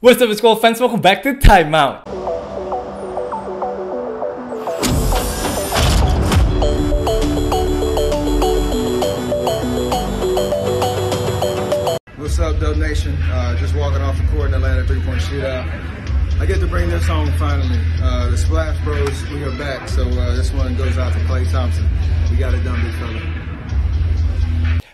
What's up, it's fans, welcome back to Timeout! What's up, Dub Nation? Uh, just walking off the court in Atlanta three-point shootout. I get to bring this home finally. Uh, the Splash Bros, we are back, so uh, this one goes out to Clay Thompson. We got it done, big fella.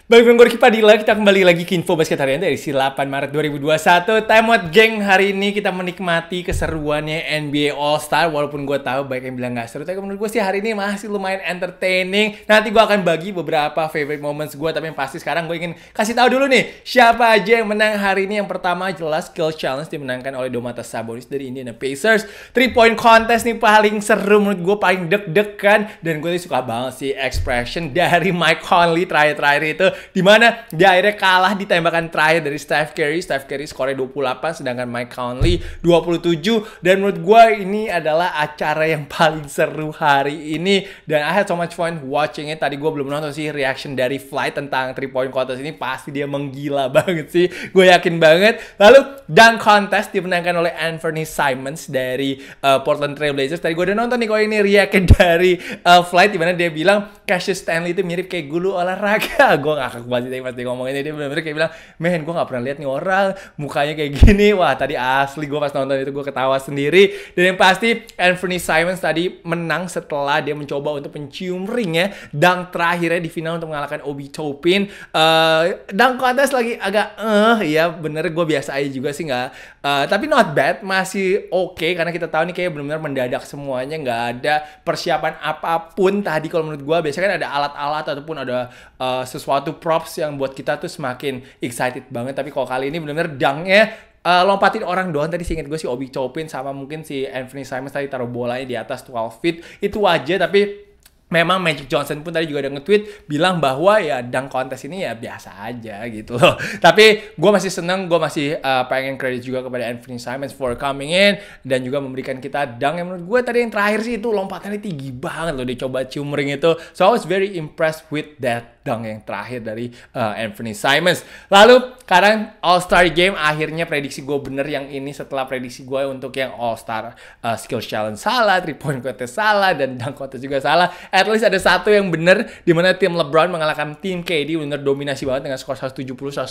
Balik dengan gue Padilla, kita kembali lagi ke Info Basket Harian dari 8 Maret 2021. Time out geng, hari ini kita menikmati keseruannya NBA All-Star. Walaupun gue tahu banyak yang bilang gak seru, tapi menurut gue sih hari ini masih lumayan entertaining. Nanti gue akan bagi beberapa favorite moments gue, tapi yang pasti sekarang gue ingin kasih tahu dulu nih, siapa aja yang menang hari ini. Yang pertama jelas Skill Challenge dimenangkan oleh Domantas Sabonis dari Indiana Pacers. Three point contest nih paling seru menurut gue, paling deg-degan. Dan gue suka banget sih expression dari Mike Conley terakhir-terakhir itu di mana dia akhirnya kalah di tembakan terakhir dari Steph Curry. Steph Curry skornya 28 sedangkan Mike Conley 27. Dan menurut gue ini adalah acara yang paling seru hari ini. Dan I had so much fun watching it. Tadi gue belum nonton sih reaction dari Flight tentang 3 point contest ini. Pasti dia menggila banget sih. Gue yakin banget. Lalu dunk contest dimenangkan oleh Anthony Simons dari uh, Portland Trail Blazers. Tadi gue udah nonton nih kalau ini reaction dari uh, Flight mana dia bilang Cassius Stanley itu mirip kayak guru olahraga. gue ngakak banget tadi pas dia ngomong ini dia bener-bener kayak bilang men gue gak pernah lihat nih orang mukanya kayak gini wah tadi asli gue pas nonton itu gue ketawa sendiri dan yang pasti Anthony Simons tadi menang setelah dia mencoba untuk mencium ringnya dan terakhirnya di final untuk mengalahkan Obi Topin uh, eh, kok kontes lagi agak eh uh, ya bener gue biasa aja juga sih nggak Uh, tapi not bad, masih oke okay, karena kita tahu nih kayak benar-benar mendadak semuanya, nggak ada persiapan apapun tadi kalau menurut gue. Biasanya kan ada alat-alat ataupun ada uh, sesuatu props yang buat kita tuh semakin excited banget. Tapi kalau kali ini benar-benar dangnya uh, lompatin orang doang tadi singkat gue si Obi Chopin sama mungkin si Anthony Simons tadi taruh bolanya di atas 12 feet itu aja tapi memang Magic Johnson pun tadi juga ada nge-tweet bilang bahwa ya dang kontes ini ya biasa aja gitu loh. Tapi gue masih seneng, gue masih uh, pengen kredit juga kepada Anthony Simons for coming in dan juga memberikan kita dang. yang menurut gue tadi yang terakhir sih itu lompatannya tinggi banget loh dicoba cium ring itu. So I was very impressed with that dunk yang terakhir dari uh, Anthony Simons. Lalu sekarang All Star Game akhirnya prediksi gue bener yang ini setelah prediksi gue untuk yang All Star uh, eh, Skill Challenge salah, three point contest salah dan dunk contest juga salah. At least ada satu yang bener di mana tim LeBron mengalahkan tim KD bener dominasi banget dengan skor 170-150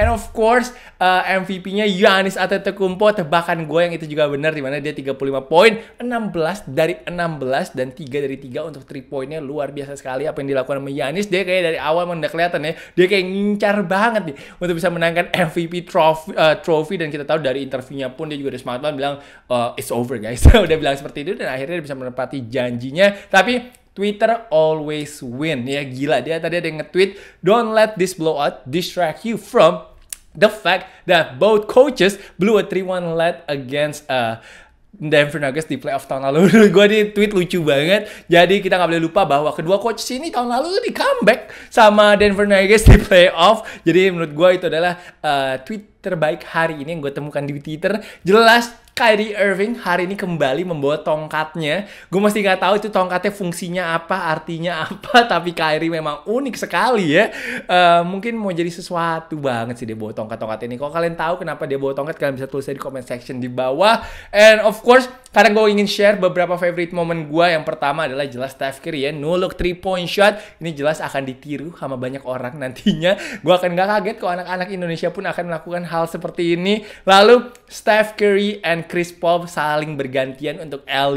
and of course uh, eh, MVP-nya Giannis Antetokounmpo tebakan gue yang itu juga bener di mana dia 35 poin, 16 dari 16 dan 3 dari 3 untuk three pointnya luar biasa sekali apa yang dilakukan sama Giannis dia kayak dari awal udah kelihatan ya dia kayak ngincar banget nih untuk bisa menangkan MVP trophy, uh, eh, trophy dan kita tahu dari interviewnya pun dia juga udah semangat banget bilang uh, it's over guys udah bilang seperti itu dan akhirnya dia bisa menepati janjinya tapi Twitter always win ya gila dia tadi ada yang nge-tweet don't let this blowout distract you from the fact that both coaches blew a 3-1 lead against uh, Denver Nuggets di playoff tahun lalu. gue di tweet lucu banget. Jadi kita nggak boleh lupa bahwa kedua coach sini tahun lalu di comeback sama Denver Nuggets di playoff. Jadi menurut gue itu adalah uh, tweet terbaik hari ini yang gue temukan di Twitter. Jelas Kyrie Irving hari ini kembali membawa tongkatnya. Gue masih nggak tahu itu tongkatnya fungsinya apa, artinya apa. Tapi Kyrie memang unik sekali ya. Uh, mungkin mau jadi sesuatu banget sih dia bawa tongkat-tongkat ini. Kalau kalian tahu kenapa dia bawa tongkat, kalian bisa tulis di comment section di bawah. And of course, karena gue ingin share beberapa favorite momen gue. Yang pertama adalah jelas Steph Curry ya. No look 3 point shot. Ini jelas akan ditiru sama banyak orang nantinya. Gue akan gak kaget kalau anak-anak Indonesia pun akan melakukan hal seperti ini. Lalu Steph Curry and Chris Paul saling bergantian untuk l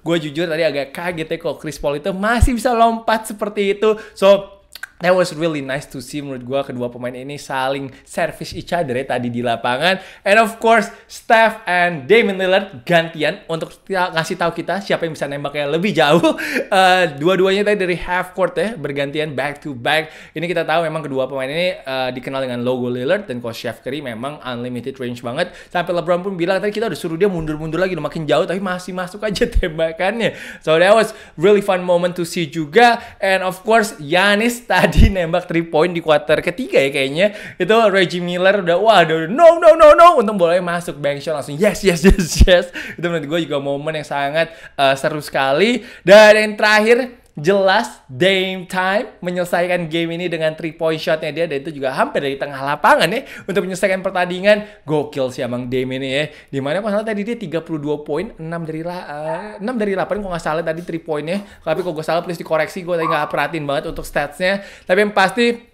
Gue jujur tadi agak kaget ya kalau Chris Paul itu masih bisa lompat seperti itu. So that was really nice to see menurut gue kedua pemain ini saling service each other ya tadi di lapangan. And of course, Steph and Damian Lillard gantian untuk ngasih tahu kita siapa yang bisa nembaknya lebih jauh. Uh, dua-duanya tadi dari half court ya bergantian back to back. Ini kita tahu memang kedua pemain ini uh, dikenal dengan logo Lillard dan coach Chef Curry memang unlimited range banget. Sampai LeBron pun bilang tadi kita udah suruh dia mundur-mundur lagi udah makin jauh tapi masih masuk aja tembakannya. So that was really fun moment to see juga. And of course, Yanis tadi tadi nembak 3 point di quarter ketiga ya kayaknya itu Reggie Miller udah wah udah no no no no untung bolanya masuk bank shot langsung yes yes yes yes itu menurut gue juga momen yang sangat uh, seru sekali dan yang terakhir jelas game Time menyelesaikan game ini dengan three point shotnya dia dan itu juga hampir dari tengah lapangan ya untuk menyelesaikan pertandingan gokil sih emang Dame ini ya dimana salah tadi dia 32 poin 6 dari uh, eh, 6 dari 8 kok gak salah tadi 3 poinnya tapi kok gue salah please dikoreksi gue tadi gak perhatiin banget untuk statsnya tapi yang pasti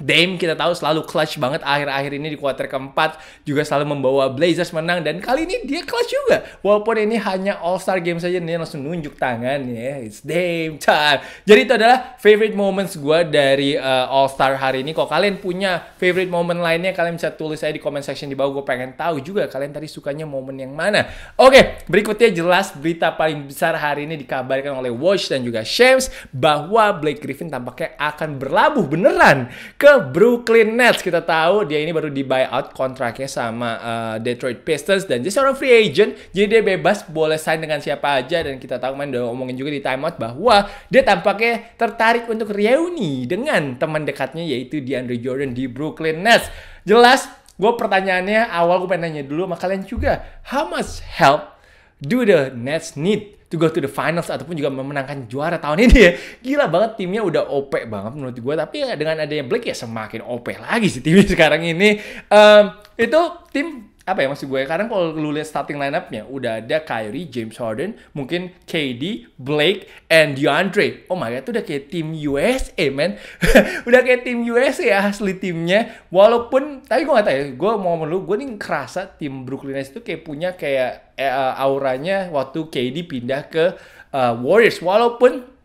Dame kita tahu selalu clutch banget akhir-akhir ini di kuarter keempat juga selalu membawa Blazers menang dan kali ini dia clutch juga walaupun ini hanya All Star game saja dia langsung nunjuk tangan ya yeah, it's Dame time jadi itu adalah favorite moments gue dari uh, eh, All Star hari ini kok kalian punya favorite moment lainnya kalian bisa tulis saya di comment section di bawah gue pengen tahu juga kalian tadi sukanya momen yang mana oke okay, berikutnya jelas berita paling besar hari ini dikabarkan oleh Watch dan juga Shams bahwa Blake Griffin tampaknya akan berlabuh beneran ke Brooklyn Nets. Kita tahu dia ini baru di buyout kontraknya sama uh, Detroit Pistons dan dia seorang free agent. Jadi dia bebas boleh sign dengan siapa aja dan kita tahu main udah ngomongin juga di timeout bahwa dia tampaknya tertarik untuk reuni dengan teman dekatnya yaitu DeAndre Jordan di Brooklyn Nets. Jelas, gue pertanyaannya awal gue pengen nanya dulu sama kalian juga. How much help do the Nets need to go to the finals ataupun juga memenangkan juara tahun ini ya. Gila banget timnya udah OP banget menurut gue. Tapi ya dengan adanya Blake ya semakin OP lagi sih timnya sekarang ini. Um, itu tim apa ya masih gue karena kalau lu lihat starting lineupnya udah ada Kyrie, James Harden, mungkin KD, Blake, and DeAndre. Oh my god, itu udah kayak tim USA, man. udah kayak tim USA ya, asli timnya. Walaupun tapi gue gak tahu ya, gue mau lu, gue nih kerasa tim Brooklyn Nets itu kayak punya kayak uh, auranya waktu KD pindah ke uh, Warriors. Walaupun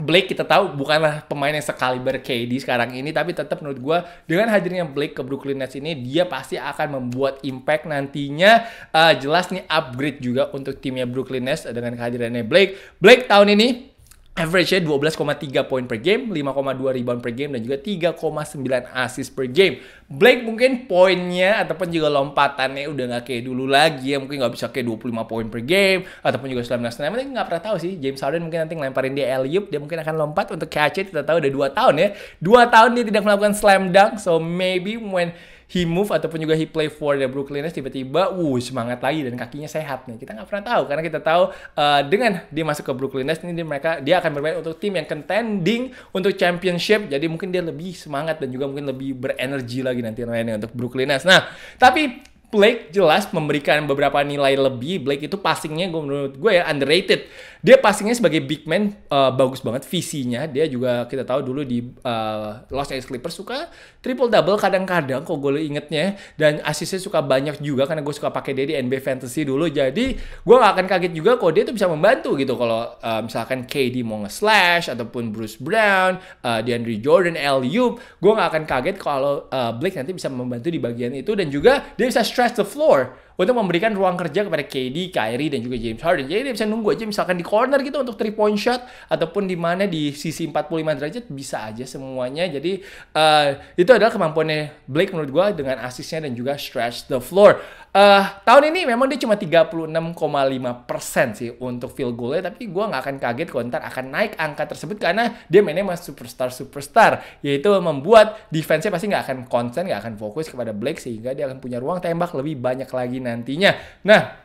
Blake kita tahu bukanlah pemain yang sekaliber KD sekarang ini tapi tetap menurut gue dengan hadirnya Blake ke Brooklyn Nets ini dia pasti akan membuat impact nantinya uh, jelas nih upgrade juga untuk timnya Brooklyn Nets dengan kehadirannya Blake Blake tahun ini average-nya 12,3 poin per game, 5,2 rebound per game, dan juga 3,9 assist per game. Blake mungkin poinnya ataupun juga lompatannya udah gak kayak dulu lagi ya, mungkin gak bisa kayak 25 poin per game, ataupun juga slam slam, Mungkin gak pernah tahu sih, James Harden mungkin nanti ngelemparin dia l dia mungkin akan lompat untuk catch it, kita tahu udah 2 tahun ya, 2 tahun dia tidak melakukan slam dunk, so maybe when he move ataupun juga he play for the Brooklyn Nets tiba-tiba wuh semangat lagi dan kakinya sehat nih kita nggak pernah tahu karena kita tahu uh, dengan dia masuk ke Brooklyn Nets ini dia, mereka dia akan bermain untuk tim yang contending untuk championship jadi mungkin dia lebih semangat dan juga mungkin lebih berenergi lagi nanti mainnya untuk Brooklyn Nets nah tapi Blake jelas memberikan beberapa nilai lebih. Blake itu passingnya gue menurut gue ya underrated. Dia passingnya sebagai big man uh, bagus banget visinya. Dia juga kita tahu dulu di uh, Los Angeles Clippers suka triple double kadang-kadang kok gue ingetnya dan asisnya suka banyak juga karena gue suka pakai dia di NBA Fantasy dulu. Jadi gue gak akan kaget juga kok dia tuh bisa membantu gitu kalau uh, misalkan KD mau nge-slash ataupun Bruce Brown, uh, DeAndre Jordan, L.U. Gue gak akan kaget kalau uh, Blake nanti bisa membantu di bagian itu dan juga dia bisa stretch the floor untuk memberikan ruang kerja kepada KD, Kyrie, dan juga James Harden. Jadi dia bisa nunggu aja misalkan di corner gitu untuk three point shot ataupun di mana di sisi 45 derajat bisa aja semuanya. Jadi uh, itu adalah kemampuannya Blake menurut gue dengan asisnya dan juga stretch the floor. Uh, tahun ini memang dia cuma 36,5 persen sih untuk field goalnya, tapi gue nggak akan kaget kalau ntar akan naik angka tersebut karena dia mainnya sama superstar superstar, yaitu membuat defense-nya pasti nggak akan konsen, nggak akan fokus kepada Blake sehingga dia akan punya ruang tembak lebih banyak lagi nantinya. Nah,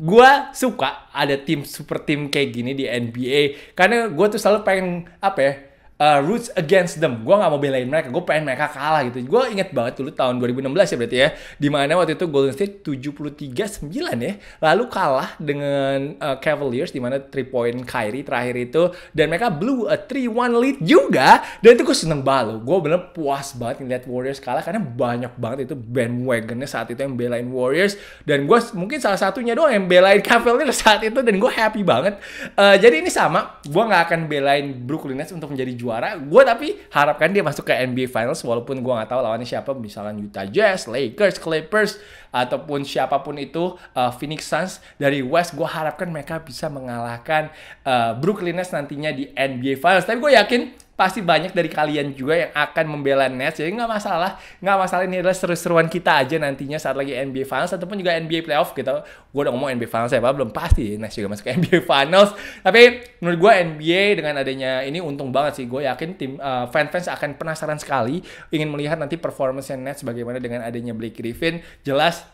gue suka ada tim super tim kayak gini di NBA karena gue tuh selalu pengen apa ya uh, roots against them. Gue gak mau belain mereka, gue pengen mereka kalah gitu. Gue inget banget dulu tahun 2016 ya berarti ya, dimana waktu itu Golden State 73-9 ya, lalu kalah dengan uh, Cavaliers dimana 3 point Kyrie terakhir itu, dan mereka blew a 3-1 lead juga, dan itu gue seneng banget loh. Gue bener puas banget ngeliat Warriors kalah, karena banyak banget itu bandwagonnya saat itu yang belain Warriors, dan gue mungkin salah satunya doang yang belain Cavaliers saat itu, dan gue happy banget. Uh, jadi ini sama, gue gak akan belain Brooklyn Nets untuk menjadi juara juara. Gue tapi harapkan dia masuk ke NBA Finals walaupun gue nggak tahu lawannya siapa. misalnya Utah Jazz, Lakers, Clippers, ataupun siapapun itu uh, Phoenix Suns dari West. Gue harapkan mereka bisa mengalahkan uh, Brooklyn Nets nantinya di NBA Finals. Tapi gue yakin pasti banyak dari kalian juga yang akan membela Nets. Jadi nggak masalah, nggak masalah ini adalah seru-seruan kita aja nantinya saat lagi NBA Finals ataupun juga NBA Playoff kita. Gitu. Gue udah ngomong NBA Finals ya, apa? belum pasti Nets juga masuk ke NBA Finals. Tapi menurut gue NBA dengan adanya ini untung banget sih. Gue yakin tim uh, eh, fans-fans akan penasaran sekali ingin melihat nanti performance Nets bagaimana dengan adanya Blake Griffin. Jelas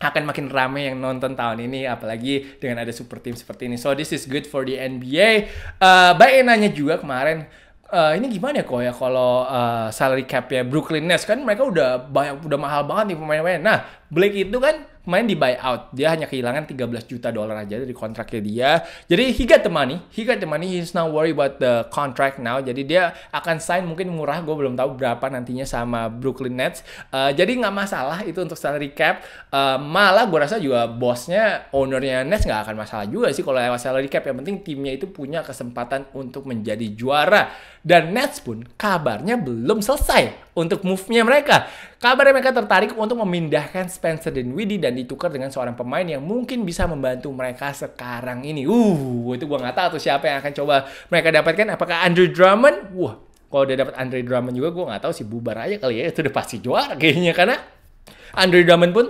akan makin rame yang nonton tahun ini apalagi dengan ada super team seperti ini. So this is good for the NBA. Uh, eh, baik nanya juga kemarin uh, ini gimana ya kok ya kalau uh, salary cap ya Brooklyn Nets kan mereka udah banyak udah mahal banget nih pemain-pemain. Nah, Blake itu kan main di buyout. Dia hanya kehilangan 13 juta dolar aja dari kontraknya dia. Jadi he got the money. He got the money. He's not worry about the contract now. Jadi dia akan sign mungkin murah. Gue belum tahu berapa nantinya sama Brooklyn Nets. Uh, jadi nggak masalah itu untuk salary cap. Uh, malah gue rasa juga bosnya, ownernya Nets nggak akan masalah juga sih kalau lewat salary cap. Yang penting timnya itu punya kesempatan untuk menjadi juara. Dan Nets pun kabarnya belum selesai untuk move-nya mereka Kabarnya mereka tertarik untuk memindahkan Spencer dan Widi dan ditukar dengan seorang pemain yang mungkin bisa membantu mereka sekarang ini. Uh, itu gua nggak tahu tuh siapa yang akan coba mereka dapatkan. Apakah Andrew Drummond? Wah, kalau udah dapat Andre Drummond juga gua nggak tahu sih bubar aja kali ya. Itu udah pasti juara kayaknya karena Andre Drummond pun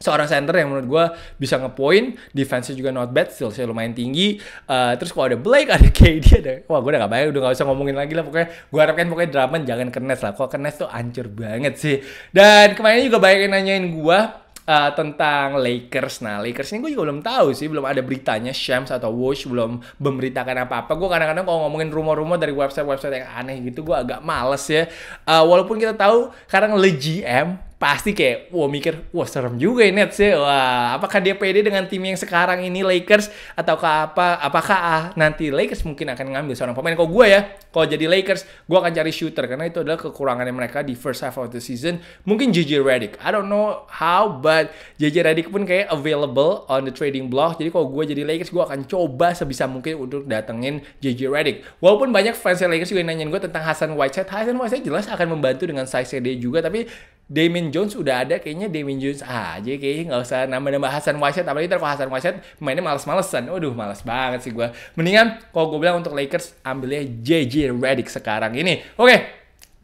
seorang center yang menurut gue bisa ngepoint, defense juga not bad, still sih lumayan tinggi. Uh, terus kalau ada Blake, ada KD, ada wah gue udah gak bayar udah gak usah ngomongin lagi lah pokoknya. Gue harapkan pokoknya Draman jangan kenes lah, kok kenes tuh ancur banget sih. Dan kemarin juga banyak yang nanyain gue uh, tentang Lakers. Nah, Lakers ini gue juga belum tahu sih, belum ada beritanya. Shams atau Woj belum memberitakan apa-apa. Gue kadang-kadang kalau ngomongin rumor-rumor dari website-website yang aneh gitu, gue agak males ya. Uh, walaupun kita tahu sekarang Le GM pasti kayak wah mikir wah serem juga ini Nets ya wah apakah dia pede dengan tim yang sekarang ini Lakers ataukah apa apakah ah, nanti Lakers mungkin akan ngambil seorang pemain kok gue ya kalau jadi Lakers gue akan cari shooter karena itu adalah kekurangannya mereka di first half of the season mungkin JJ Redick I don't know how but JJ Redick pun kayak available on the trading block jadi kalau gue jadi Lakers gue akan coba sebisa mungkin untuk datengin JJ Redick walaupun banyak fans Lakers juga nanyain gue tentang Hasan Whiteside Hasan Whiteside jelas akan membantu dengan size dia juga tapi Damien Jones udah ada kayaknya Damien Jones aja kayaknya nggak usah nambah-nambah Hasan Whiteside apalagi terus Hasan Whiteside mainnya males-malesan waduh males banget sih gue mendingan kalau gue bilang untuk Lakers ambilnya JJ Redick sekarang ini oke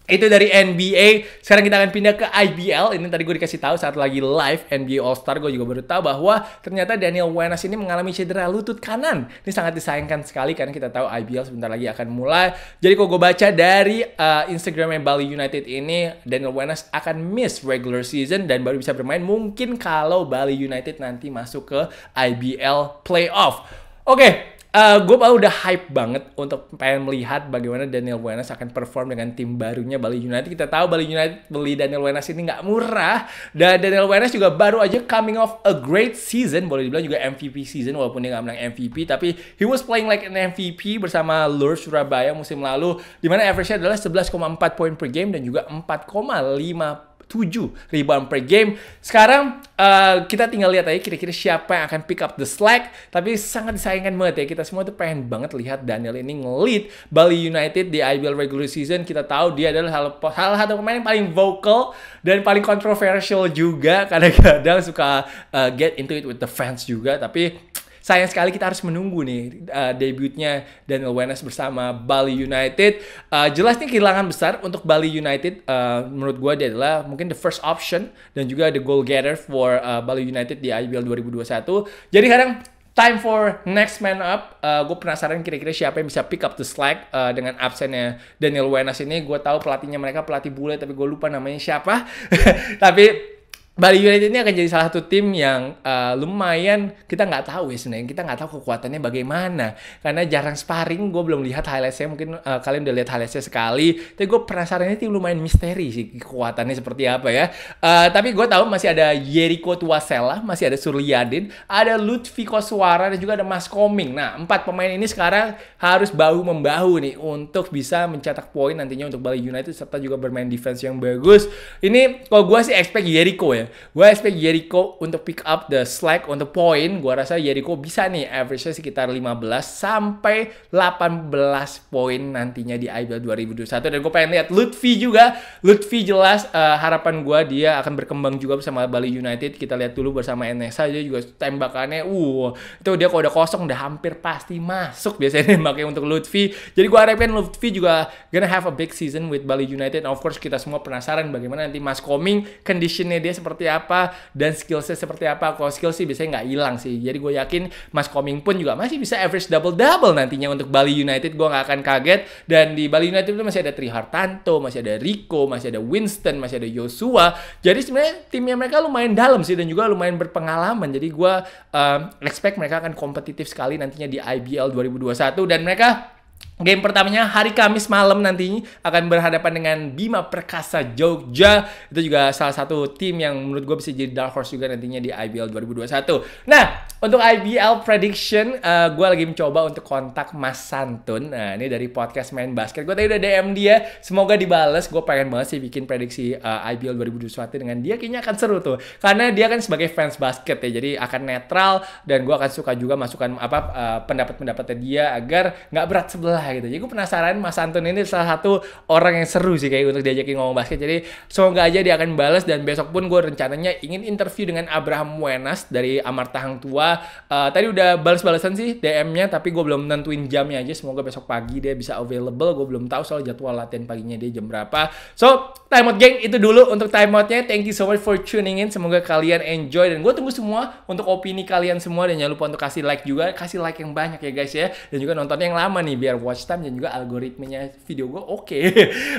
itu dari NBA. Sekarang kita akan pindah ke IBL. Ini tadi gue dikasih tahu saat lagi live NBA All Star. Gue juga baru tahu bahwa ternyata Daniel Wenas ini mengalami cedera lutut kanan. Ini sangat disayangkan sekali karena kita tahu IBL sebentar lagi akan mulai. Jadi kalau gue baca dari uh, eh, Instagramnya Bali United ini, Daniel Wenas akan miss regular season dan baru bisa bermain mungkin kalau Bali United nanti masuk ke IBL playoff. Oke, okay, uh, eh, gue udah hype banget untuk pengen melihat bagaimana Daniel Wenas akan perform dengan tim barunya Bali United. Kita tahu Bali United beli Daniel Wenas ini nggak murah. Dan Daniel Wenas juga baru aja coming off a great season. Boleh dibilang juga MVP season walaupun dia nggak menang MVP. Tapi he was playing like an MVP bersama Lur Surabaya musim lalu. Dimana average-nya adalah 11,4 poin per game dan juga 4,5 7 rebound per game. Sekarang uh, kita tinggal lihat aja kira-kira siapa yang akan pick up the slack. Tapi sangat disayangkan banget ya. Kita semua tuh pengen banget lihat Daniel ini ngelit Bali United di IBL regular season. Kita tahu dia adalah hal hal satu pemain yang paling vocal dan paling kontroversial juga. Kadang-kadang suka uh, get into it with the fans juga. Tapi sayang sekali kita harus menunggu nih uh, debutnya Daniel Wenas bersama Bali United. Uh, jelas nih kehilangan besar untuk Bali United. Uh, menurut gue dia adalah mungkin the first option dan juga the goal getter for uh, Bali United di IBL 2021. Jadi sekarang time for next man up. Uh, gue penasaran kira-kira siapa yang bisa pick up the slack uh, dengan absennya Daniel Wenas ini. Gue tahu pelatihnya mereka pelatih bule tapi gue lupa namanya siapa. tapi Bali United ini akan jadi salah satu tim yang uh, lumayan kita nggak tahu ya sebenarnya kita nggak tahu kekuatannya bagaimana karena jarang sparring gue belum lihat highlightsnya mungkin uh, kalian udah lihat highlightsnya sekali tapi gue penasaran ini tim lumayan misteri sih kekuatannya seperti apa ya uh, tapi gue tahu masih ada Jericho Tuasela masih ada Suryadin ada Lutfi Koswara dan juga ada Mas Koming nah empat pemain ini sekarang harus bahu membahu nih untuk bisa mencetak poin nantinya untuk Bali United serta juga bermain defense yang bagus ini kalau gue sih expect Jericho ya Gue expect Jericho untuk pick up the slack on the point. Gue rasa Jericho bisa nih average-nya sekitar 15 sampai 18 poin nantinya di IBL 2021. Dan gue pengen lihat Lutfi juga. Lutfi jelas uh, harapan gue dia akan berkembang juga bersama Bali United. Kita lihat dulu bersama NSA aja juga tembakannya. Uh, itu dia kalau udah kosong udah hampir pasti masuk biasanya makanya untuk Lutfi. Jadi gue harapin Lutfi juga gonna have a big season with Bali United. Of course kita semua penasaran bagaimana nanti Mas Koming conditionnya dia seperti seperti apa dan skillsnya seperti apa kalau skill sih biasanya nggak hilang sih jadi gue yakin Mas Koming pun juga masih bisa average double double nantinya untuk Bali United gue nggak akan kaget dan di Bali United itu masih ada Trihartanto masih ada Rico masih ada Winston masih ada Joshua jadi sebenarnya timnya mereka lumayan dalam sih dan juga lumayan berpengalaman jadi gue eh, um, expect mereka akan kompetitif sekali nantinya di IBL 2021 dan mereka Game pertamanya hari Kamis malam nantinya akan berhadapan dengan Bima Perkasa Jogja. Itu juga salah satu tim yang menurut gue bisa jadi dark horse juga nantinya di IBL 2021. Nah, untuk IBL prediction, uh, eh, gue lagi mencoba untuk kontak Mas Santun. Nah, ini dari podcast Main Basket. Gue tadi udah DM dia, semoga dibales. Gue pengen banget sih bikin prediksi uh, IBL 2021 dengan dia. Kayaknya akan seru tuh. Karena dia kan sebagai fans basket ya, jadi akan netral. Dan gue akan suka juga masukkan apa uh, pendapat-pendapatnya dia agar nggak berat sebelah lah gitu. Jadi gue penasaran Mas Anton ini salah satu orang yang seru sih kayak untuk diajakin ngomong basket. Jadi semoga aja dia akan balas dan besok pun gue rencananya ingin interview dengan Abraham Wenas dari Amarta Hang Tua. Uh, tadi udah balas-balasan sih DM-nya tapi gue belum nentuin jamnya aja. Semoga besok pagi dia bisa available. Gue belum tahu soal jadwal latihan paginya dia jam berapa. So, time out geng itu dulu untuk time out-nya. Thank you so much for tuning in. Semoga kalian enjoy dan gue tunggu semua untuk opini kalian semua dan jangan lupa untuk kasih like juga. Kasih like yang banyak ya guys ya. Dan juga nonton yang lama nih biar watch watch time dan juga algoritmenya video gue oke. Okay.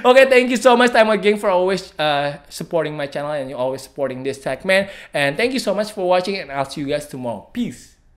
oke, okay, thank you so much time again for always uh, supporting my channel and you always supporting this segment. And thank you so much for watching and I'll see you guys tomorrow. Peace.